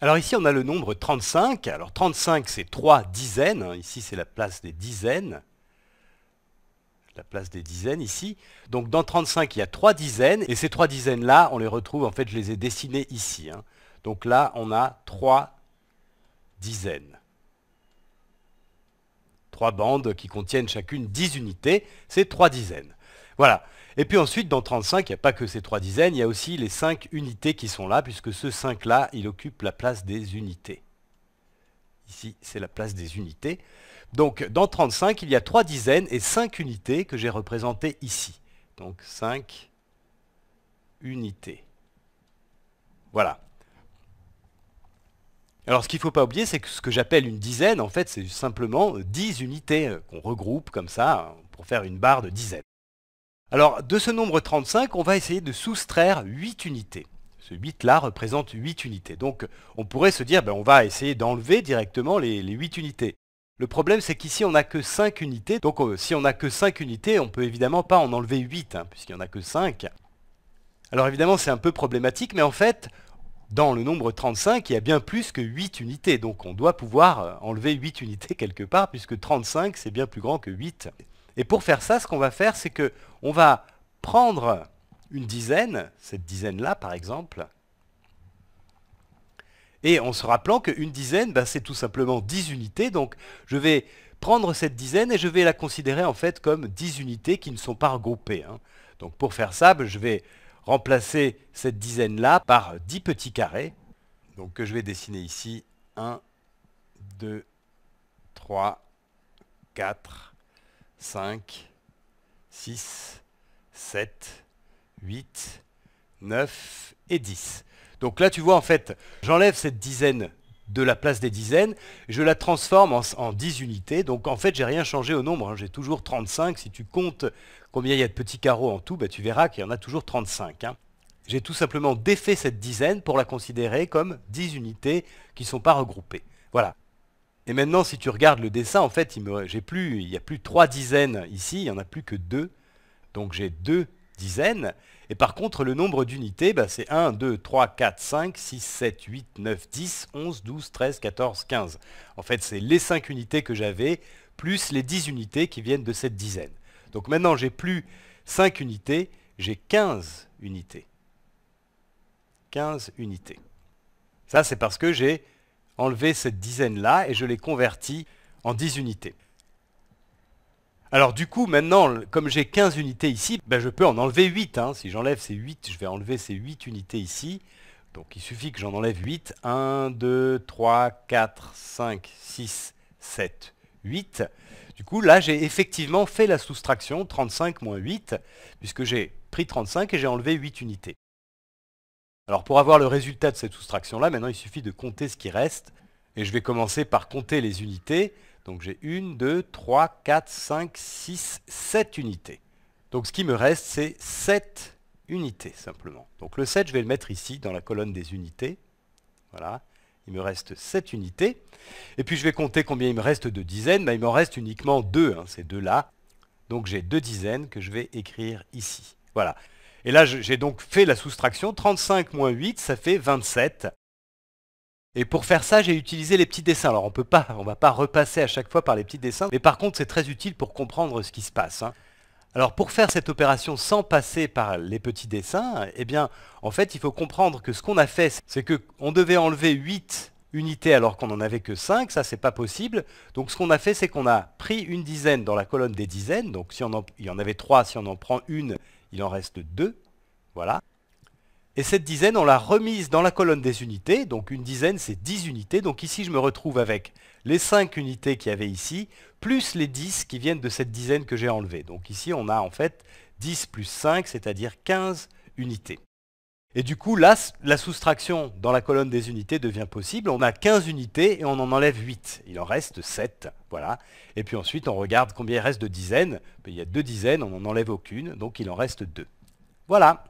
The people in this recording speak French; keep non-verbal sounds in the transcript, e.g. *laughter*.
Alors ici, on a le nombre 35. Alors 35, c'est 3 dizaines. Ici, c'est la place des dizaines. La place des dizaines ici. Donc dans 35, il y a 3 dizaines. Et ces 3 dizaines-là, on les retrouve, en fait, je les ai dessinées ici. Hein. Donc là, on a 3 dizaines. 3 bandes qui contiennent chacune 10 unités. C'est 3 dizaines. Voilà. Et puis ensuite, dans 35, il n'y a pas que ces trois dizaines, il y a aussi les cinq unités qui sont là, puisque ce 5-là, il occupe la place des unités. Ici, c'est la place des unités. Donc, dans 35, il y a trois dizaines et cinq unités que j'ai représentées ici. Donc, 5 unités. Voilà. Alors ce qu'il ne faut pas oublier, c'est que ce que j'appelle une dizaine, en fait, c'est simplement 10 euh, unités euh, qu'on regroupe comme ça hein, pour faire une barre de dizaines. Alors, de ce nombre 35, on va essayer de soustraire 8 unités. Ce 8-là représente 8 unités. Donc, on pourrait se dire, ben, on va essayer d'enlever directement les, 8 unités. Le problème, c'est qu'ici, on n'a que 5 unités. Donc, euh, si on n'a que 5 unités, on ne peut évidemment pas en enlever 8, hein, puisqu'il n'y en a que 5. Alors, évidemment, c'est un peu problématique, mais en fait, dans le nombre 35, il y a bien plus que 8 unités. Donc, on doit pouvoir euh, enlever 8 unités *laughs* quelque part, puisque 35, c'est bien plus grand que 8. Et pour faire ça, ce qu'on va faire, c'est que on va prendre une dizaine, cette dizaine-là par exemple, et en se rappelant qu'une dizaine, bah, c'est tout simplement 10 unités, donc je vais prendre cette dizaine et je vais la considérer en fait comme 10 unités qui ne sont pas regroupées. Hein. Donc pour faire ça, bah, je vais remplacer cette dizaine-là par 10 petits carrés, donc que je vais dessiner ici, 1, 2, 3, 4, 5, 6, 7, 8, 9 et 10. Donc là, tu vois, en fait, j'enlève cette dizaine de la place des dizaines, je la transforme en, en 10 unités, donc en fait j'ai rien changé au nombre, hein. j'ai toujours 35, si tu comptes combien il y a de petits carreaux en tout, bah, tu verras qu'il y en a toujours 35. Hein. J'ai tout simplement défait cette dizaine pour la considérer comme 10 unités qui ne sont pas regroupées. Voilà, et maintenant, si tu regardes le dessin, en fait, il n'y a plus trois dizaines ici, il n'y en a plus que deux. Donc j'ai deux dizaines. Et par contre, le nombre d'unités, bah, c'est 1, 2, 3, 4, 5, 6, 7, 8, 9, 10, 11, 12, 13, 14, 15. En fait, c'est les 5 unités que j'avais, plus les 10 unités qui viennent de cette dizaine. Donc maintenant, j'ai plus 5 unités, j'ai 15 unités. 15 unités. Ça, c'est parce que j'ai enlever cette dizaine-là et je l'ai converti en 10 unités. Alors du coup, maintenant, comme j'ai 15 unités ici, ben, je peux en enlever 8. Hein. Si j'enlève ces 8, je vais enlever ces 8 unités ici. Donc il suffit que j'en enlève 8. 1, 2, 3, 4, 5, 6, 7, 8. Du coup, là, j'ai effectivement fait la soustraction, 35 moins 8, puisque j'ai pris 35 et j'ai enlevé 8 unités. Alors pour avoir le résultat de cette soustraction-là, maintenant il suffit de compter ce qui reste. Et je vais commencer par compter les unités. Donc j'ai 1, 2, 3, 4, 5, 6, 7 unités. Donc ce qui me reste, c'est 7 unités simplement. Donc le 7, je vais le mettre ici dans la colonne des unités. Voilà, il me reste 7 unités. Et puis je vais compter combien il me reste de dizaines. Ben, il m'en reste uniquement 2, hein, ces deux-là. Donc j'ai deux dizaines que je vais écrire ici. Voilà. Et là, j'ai donc fait la soustraction. 35 moins 8, ça fait 27. Et pour faire ça, j'ai utilisé les petits dessins. Alors on peut pas, on va pas repasser à chaque fois par les petits dessins, mais par contre c'est très utile pour comprendre ce qui se passe. Hein. Alors pour faire cette opération sans passer par les petits dessins, eh bien en fait il faut comprendre que ce qu'on a fait, c'est qu'on devait enlever 8 unités alors qu'on n'en avait que 5, ça c'est pas possible. Donc ce qu'on a fait, c'est qu'on a pris une dizaine dans la colonne des dizaines, donc si on il y en avait 3, si on en prend une, il en reste deux. Voilà. Et cette dizaine, on l'a remise dans la colonne des unités. Donc une dizaine, c'est 10 unités. Donc ici, je me retrouve avec les 5 unités qu'il y avait ici, plus les 10 qui viennent de cette dizaine que j'ai enlevée. Donc ici, on a en fait 10 plus 5, c'est-à-dire 15 unités. Et du coup, là, la soustraction dans la colonne des unités devient possible. On a 15 unités et on en enlève 8. Il en reste 7. Voilà. Et puis ensuite, on regarde combien il reste de dizaines. Ben, il y a deux dizaines, on n'en enlève aucune, donc il en reste deux. Voilà.